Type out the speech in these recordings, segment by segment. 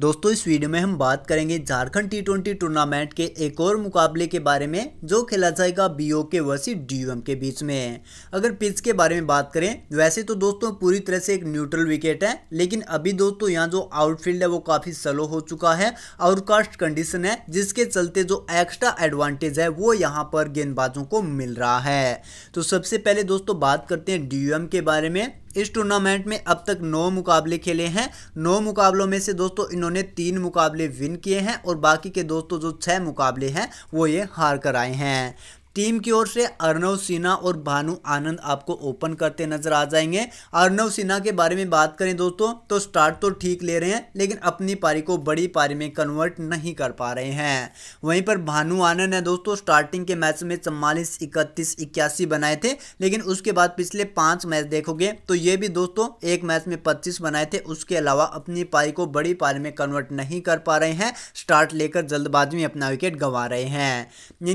दोस्तों इस वीडियो में हम बात करेंगे झारखंड टी ट्वेंटी टूर्नामेंट के एक और मुकाबले के बारे में जो खेला जाएगा बीओ के वर्सी डीयूएम के बीच में अगर पिच के बारे में बात करें वैसे तो दोस्तों पूरी तरह से एक न्यूट्रल विकेट है लेकिन अभी दोस्तों यहाँ जो आउटफील्ड है वो काफ़ी स्लो हो चुका है आउटकास्ट कंडीशन है जिसके चलते जो एक्स्ट्रा एडवांटेज है वो यहाँ पर गेंदबाजों को मिल रहा है तो सबसे पहले दोस्तों बात करते हैं डी के बारे में इस टूर्नामेंट में अब तक नौ मुकाबले खेले हैं नौ मुकाबलों में से दोस्तों इन्होंने तीन मुकाबले विन किए हैं और बाकी के दोस्तों जो छह मुकाबले हैं वो ये हार कर आए हैं टीम की ओर से अर्नव सिन्हा और भानु आनंद आपको ओपन करते नजर आ जाएंगे अर्नव सिन्हा के बारे में बात करें दोस्तों तो स्टार्ट तो ठीक ले रहे हैं लेकिन अपनी पारी को बड़ी पारी में कन्वर्ट नहीं कर पा रहे हैं वहीं पर भानु आनंद है दोस्तों स्टार्टिंग के मैच में चम्वालीस इकतीस इक्यासी बनाए थे लेकिन उसके बाद पिछले पांच मैच देखोगे तो ये भी दोस्तों एक मैच में पच्चीस बनाए थे उसके अलावा अपनी पारी को बड़ी पारी में कन्वर्ट नहीं कर पा रहे हैं स्टार्ट लेकर जल्दबाजी में अपना विकेट गंवा रहे हैं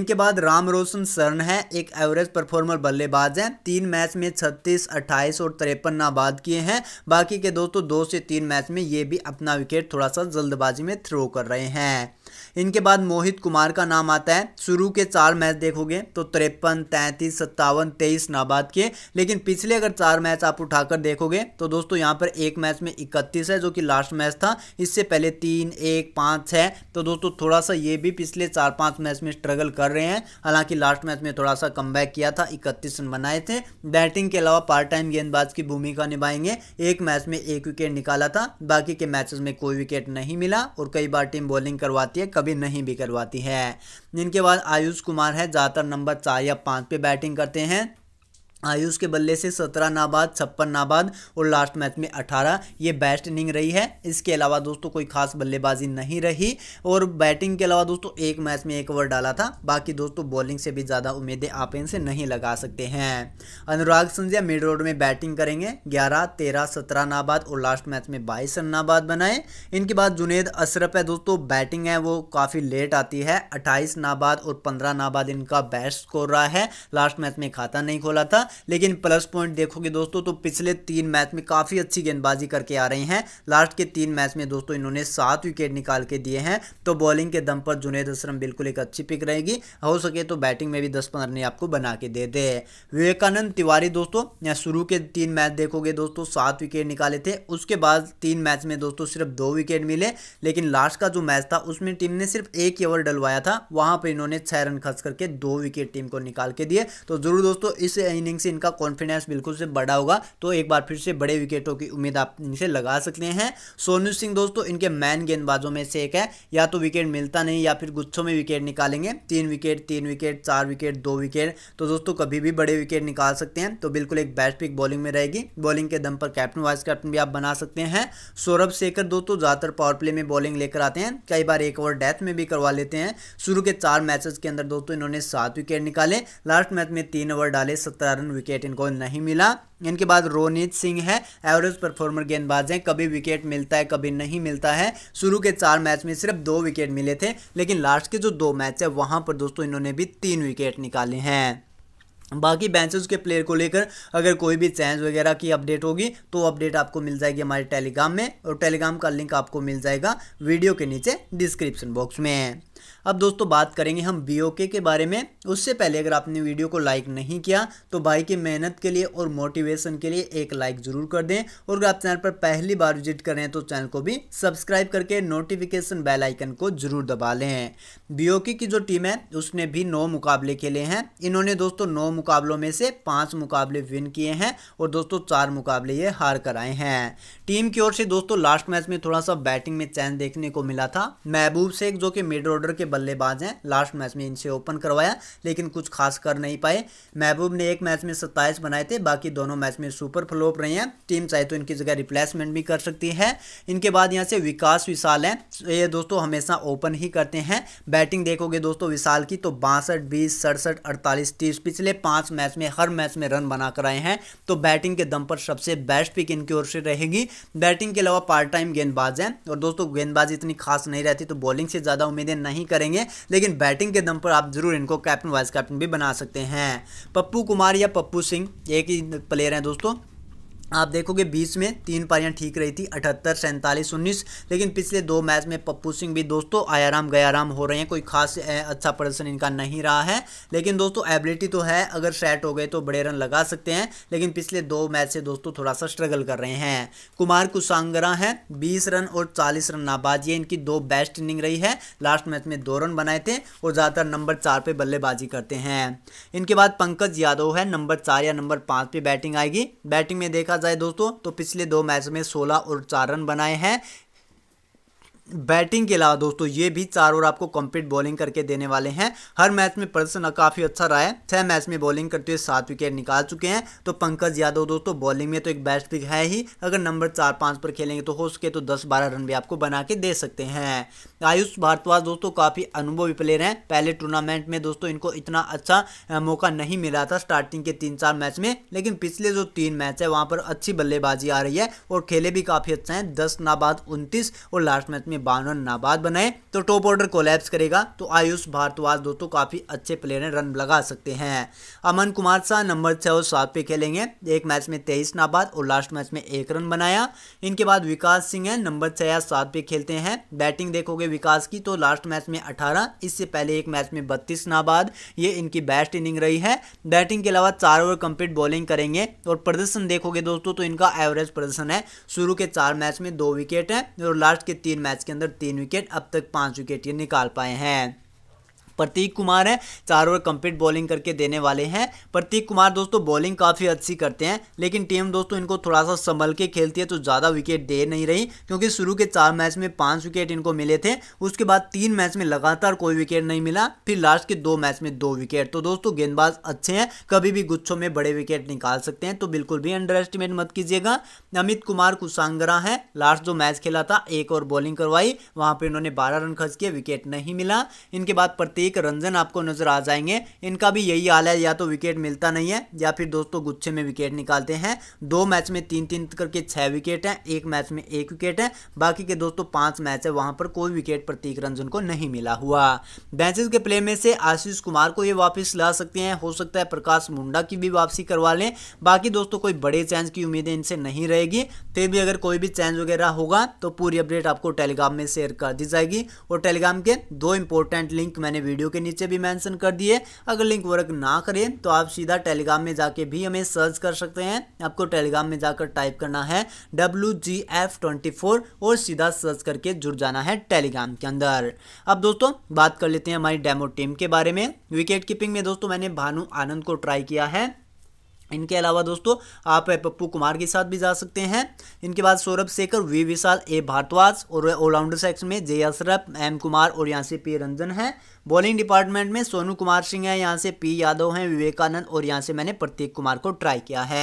इनके बाद राम रोशन शरण है एक एवरेज परफॉर्मर बल्लेबाज हैं तीन मैच में छत्तीस 28 और तिरपन नाबाद किए हैं बाकी के दोस्तों दो से तीन मैच में ये भी अपना विकेट थोड़ा सा जल्दबाजी में थ्रो कर रहे हैं इनके बाद मोहित कुमार का नाम आता है शुरू के चार मैच देखोगे तो तिरपन तैंतीस सत्तावन तेईस नाबाद के लेकिन पिछले अगर चार मैच आप उठाकर देखोगे तो दोस्तों यहाँ पर एक मैच में इकतीस है जो कि लास्ट मैच था इससे पहले तीन एक पाँच छः तो दोस्तों थोड़ा सा ये भी पिछले चार पाँच मैच में स्ट्रगल कर रहे हैं हालांकि लास्ट मैच में थोड़ा सा कम किया था इकतीस रन बनाए थे बैटिंग के अलावा पार्ट टाइम गेंदबाज की भूमिका निभाएंगे एक मैच में एक विकेट निकाला था बाकी के मैचेस में कोई विकेट नहीं मिला और कई बार टीम बॉलिंग करवाती है ये कभी नहीं भी करवाती है जिनके बाद आयुष कुमार है ज़्यादातर नंबर चार या पाँच पे बैटिंग करते हैं आयुष के बल्ले से सत्रह नाबाद छप्पन नाबाद और लास्ट मैच में अठारह ये बेस्ट इनिंग रही है इसके अलावा दोस्तों कोई खास बल्लेबाजी नहीं रही और बैटिंग के अलावा दोस्तों एक मैच में एक ओवर डाला था बाकी दोस्तों बॉलिंग से भी ज़्यादा उम्मीदें आप इनसे नहीं लगा सकते हैं अनुराग संजय मिड रोड में बैटिंग करेंगे ग्यारह तेरह सत्रह नाबाद और लास्ट मैच में बाईस रन नाबाद बनाए इनके बाद जुनेद अशरफ है दोस्तों बैटिंग है वो काफ़ी लेट आती है अट्ठाईस नाबाद और पंद्रह नाबाद इनका बेस्ट स्कोर रहा है लास्ट मैच में खाता नहीं खोला था लेकिन प्लस पॉइंट देखोगे दोस्तों तो पिछले तीन मैच में काफ़ी अच्छी गेंदबाजी करके आ रही हैं लास्ट के तीन मैच में दोस्तों इन्होंने सात विकेट निकाल के दिए हैं तो बॉलिंग के दम पर जुनेद असरम बिल्कुल एक अच्छी पिक रहेगी हो सके तो बैटिंग में भी दस पंद्रह ने आपको बना के दे दे विवेकानंद तिवारी दोस्तों यहाँ शुरू के तीन मैच देखोगे दोस्तों सात विकेट निकाले थे उसके बाद तीन मैच में दोस्तों सिर्फ दो विकेट मिले लेकिन लास्ट का जो मैच था उसमें टीम ने सिर्फ एक ओवर डलवाया था वहां पर इन्होंने छह रन खर्च करके दो विकेट टीम को निकाल के दिए तो जरूर दोस्तों इस इनिंग से इनका कॉन्फिडेंस बिल्कुल से बड़ा होगा तो एक बार फिर से बड़े विकेटों की उम्मीद आप इनसे लगा सकते हैं सोनू सिंह दोस्तों इनके मैन गेंदबाजों में से एक है या तो विकेट मिलता नहीं या फिर गुच्छों में विकेट निकालेंगे तीन विकेट तीन विकेट चार विकेट दो विकेट तो दोस्तों कभी भी बड़े विकेट निकाल सकते हैं तो बिल्कुल एक बेस्ट पिक बॉलिंग में रहेगी बॉलिंग के दम पर कैप्टन वाइस कैप्टन भी आप बना सकते हैं सौरभ शेखर दोस्तों ज़्यादातर पावर प्ले में बॉलिंग लेकर आते हैं कई बार एक ओवर डेथ में भी करवा लेते हैं शुरू के चार मैचेस के अंदर दोस्तों इन्होंने सात विकेट निकाले लास्ट मैच में तीन ओवर डाले सत्रह रन विकेट इनको नहीं मिला इनके बाद रोनित सिंह है एवरेज परफॉर्मर गेंदबाज हैं कभी विकेट मिलता है कभी नहीं मिलता है शुरू के चार मैच में सिर्फ दो विकेट मिले थे लेकिन लास्ट के जो दो मैच है वहाँ पर दोस्तों इन्होंने भी तीन विकेट निकाले हैं बाकी बेंचेस के प्लेयर को लेकर अगर कोई भी चेंज वगैरह की अपडेट होगी तो अपडेट आपको मिल जाएगी हमारे टेलीग्राम में और टेलीग्राम का लिंक आपको मिल जाएगा वीडियो के नीचे डिस्क्रिप्शन बॉक्स में अब दोस्तों बात करेंगे हम बी के बारे में उससे पहले अगर आपने वीडियो को लाइक नहीं किया तो भाई की मेहनत के लिए और मोटिवेशन के लिए एक लाइक ज़रूर कर दें और अगर आप चैनल पर पहली बार विजिट कर रहे हैं तो चैनल को भी सब्सक्राइब करके नोटिफिकेशन बेलाइकन को जरूर दबा लें बी की जो टीम है उसने भी नौ मुकाबले खेले हैं इन्होंने दोस्तों नौ मुकाबलों में से पाँच मुकाबले विन किए हैं और दोस्तों चार मुकाबले ये हार कर आए हैं टीम की ओर से दोस्तों लास्ट मैच में थोड़ा सा बैटिंग में चैन देखने को मिला था महबूब शेख जो कि मिड ऑर्डर के बल्लेबाज हैं लास्ट मैच में इनसे ओपन करवाया लेकिन कुछ खास कर नहीं पाए महबूब ने एक मैच में सत्ताईस बनाए थे बाकी दोनों मैच में सुपर फ्लोप रहे हैं टीम चाहे तो इनकी जगह रिप्लेसमेंट भी कर सकती है इनके बाद यहाँ से विकास विशाल हैं ये दोस्तों हमेशा ओपन ही करते हैं बैटिंग देखोगे दोस्तों विशाल की तो बासठ बीस सड़सठ अड़तालीस तीस पिछले पाँच मैच में हर मैच में रन बना आए हैं तो बैटिंग के दम पर सबसे बेस्ट पिक इनकी ओर से रहेगी बैटिंग के अलावा पार्ट टाइम गेंदबाज हैं और दोस्तों गेंदबाजी इतनी खास नहीं रहती तो बॉलिंग से ज़्यादा उम्मीदें नहीं नहीं करेंगे लेकिन बैटिंग के दम पर आप ज़रूर इनको कैप्टन वाइस कैप्टन भी बना सकते हैं पप्पू कुमार या पप्पू सिंह एक ही प्लेयर हैं दोस्तों आप देखोगे बीस में तीन पारियां ठीक रही थी अठहत्तर सैंतालीस उन्नीस लेकिन पिछले दो मैच में पप्पू सिंह भी दोस्तों आयाराम गयाराम हो रहे हैं कोई खास अच्छा प्रदर्शन इनका नहीं रहा है लेकिन दोस्तों एबिलिटी तो है अगर सेट हो गए तो बड़े रन लगा सकते हैं लेकिन पिछले दो मैच से दोस्तों थोड़ा सा स्ट्रगल कर रहे हैं कुमार कुसांगरा है बीस रन और चालीस रन नाबाजिए इनकी दो बेस्ट इनिंग रही है लास्ट मैच में दो रन बनाए थे और ज़्यादातर नंबर चार पर बल्लेबाजी करते हैं इनके बाद पंकज यादव है नंबर चार या नंबर पाँच पर बैटिंग आएगी बैटिंग में देखा जाए दोस्तों तो पिछले दो मैच में सोलह और चार रन बनाए हैं बैटिंग के अलावा दोस्तों ये भी चार ओवर आपको कंप्लीट बॉलिंग करके देने वाले हैं हर मैच में प्रदर्शन काफ़ी अच्छा रहा है छह मैच में बॉलिंग करते हुए सात विकेट निकाल चुके हैं तो पंकज यादव दोस्तों बॉलिंग में तो एक बेस्ट पिक है ही अगर नंबर चार पाँच पर खेलेंगे तो हो सके तो दस बारह रन भी आपको बना के दे सकते हैं आयुष भारद्वाज दोस्तों काफ़ी अनुभवी प्लेयर हैं पहले टूर्नामेंट में दोस्तों इनको इतना अच्छा मौका नहीं मिला था स्टार्टिंग के तीन चार मैच में लेकिन पिछले जो तीन मैच है वहाँ पर अच्छी बल्लेबाजी आ रही है और खेले भी काफ़ी अच्छा हैं दस नाबाद उनतीस और लास्ट मैच में बावन रन नाबाद बनाए तो टॉप ऑर्डर कोलैप्स करेगा तो आयुष भारद्वाज तो काफ़ी अच्छे प्लेयर हैं रन लगा सकते हैं अमन कुमार शाह नंबर छः और सात पे खेलेंगे एक मैच में तेईस नाबाद और लास्ट मैच में एक रन बनाया इनके बाद विकास सिंह है नंबर छः या सात पे खेलते हैं बैटिंग देखोगे विकास की तो लास्ट मैच में अठारह इससे पहले एक मैच में बत्तीस नाबाद ये इनकी बेस्ट इनिंग रही है बैटिंग के अलावा चार ओवर कंप्लीट बॉलिंग करेंगे और प्रदर्शन देखोगे दोस्तों तो इनका एवरेज प्रदर्शन है शुरू के चार मैच में दो विकेट है और लास्ट के तीन मैच मैच के अंदर तीन विकेट अब तक पांच विकेट ये निकाल पाए हैं प्रतीक कुमार हैं चार ओवर कंप्लीट बॉलिंग करके देने वाले हैं प्रतीक कुमार दोस्तों बॉलिंग काफ़ी अच्छी करते हैं लेकिन टीम दोस्तों इनको थोड़ा सा संभल के खेलती है तो ज़्यादा विकेट दे नहीं रही क्योंकि शुरू के चार मैच में पाँच विकेट इनको मिले थे उसके बाद तीन मैच में लगातार कोई विकेट नहीं मिला फिर लास्ट के दो मैच में दो विकेट तो दोस्तों गेंदबाज अच्छे हैं कभी भी गुच्छों में बड़े विकेट निकाल सकते हैं तो बिल्कुल भी अंडर एस्टिमेट मत कीजिएगा अमित कुमार कुसांगरा है लास्ट जो मैच खेला था एक और बॉलिंग करवाई वहाँ पर इन्होंने बारह रन खर्च किए विकेट नहीं मिला इनके बाद प्रतीक प्रतीक रंजन आपको नजर आ जाएंगे इनका भी यही हाल है या तो विकेट मिलता नहीं है या फिर दोस्तों गुच्छे में विकेट निकालते हैं दो मैच में तीन तीन करके छह विकेट हैं एक मैच में एक विकेट है बाकी के दोस्तों पांच मैच है वहां पर कोई विकेट प्रतीक रंजन को नहीं मिला हुआ बेंचेज के प्ले में से आशीष कुमार को ये वापिस ला सकते हैं हो सकता है प्रकाश मुंडा की भी वापसी करवा लें बाकी दोस्तों कोई बड़े चेंज की उम्मीदें इनसे नहीं रहेगी फिर भी अगर कोई भी चेंज वगैरह होगा तो पूरी अपडेट आपको टेलीग्राम में शेयर कर दी जाएगी और टेलीग्राम के दो इंपॉर्टेंट लिंक मैंने वीडियो वीडियो के नीचे भी मेंशन कर दिए अगर लिंक वर्क ना करें तो आप सीधा टेलीग्राम में जाके भी हमें सर्च कर सकते हैं आपको टेलीग्राम में जाकर टाइप करना है डब्ल्यू और सीधा सर्च करके जुड़ जाना है टेलीग्राम के अंदर अब दोस्तों बात कर लेते हैं हमारी डेमो टीम के बारे में विकेट कीपिंग में दोस्तों मैंने भानु आनंद को ट्राई किया है इनके अलावा दोस्तों आप पप्पू कुमार के साथ भी जा सकते हैं इनके बाद सौरभ शेखर वी विशाल ए भारद्वाज और ऑलराउंडर सेक्शन में जे अशरफ एम कुमार और यहाँ से पी रंजन हैं बॉलिंग डिपार्टमेंट में सोनू कुमार सिंह है यहाँ से पी यादव हैं विवेकानंद और यहाँ से मैंने प्रतीक कुमार को ट्राई किया है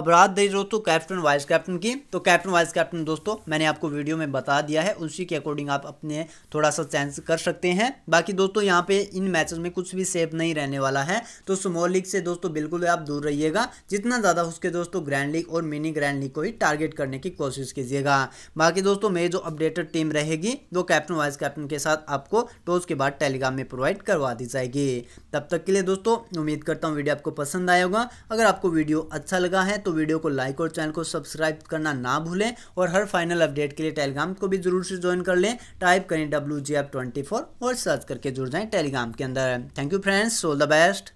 अब रात दी दोस्तों कैप्टन वाइस कैप्टन की तो कैप्टन वाइस कैप्टन दोस्तों मैंने आपको वीडियो में बता दिया है उसी के अकॉर्डिंग आप अपने थोड़ा सा चेंज कर सकते हैं बाकी दोस्तों यहाँ पे इन मैचेज में कुछ भी सेफ नहीं रहने वाला है तो स्मॉल लीग से दोस्तों बिल्कुल आप दूर रहिएगा कीजिएगा जितना ज़्यादा उसके दोस्तों ग्रैंड लीग और मिनी ग्रैंड लीग को ही टारगेट करने की कोशिश कीजिएगा बाकी दोस्तों मेरी जो अपडेटेड टीम रहेगी वो कैप्टन वाइस कैप्टन के साथ आपको टॉस के बाद टेलीग्राम में प्रोवाइड करवा दी जाएगी तब तक के लिए दोस्तों उम्मीद करता हूँ वीडियो आपको पसंद आया होगा अगर आपको वीडियो अच्छा लगा है तो वीडियो को लाइक और चैनल को सब्सक्राइब करना ना भूलें और हर फाइनल अपडेट के लिए टेलीग्राम को भी जरूर से ज्वाइन कर लें टाइप करें डब्ल्यू और सर्च करके जुड़ जाएं टेलीग्राम के अंदर thank you friends all the best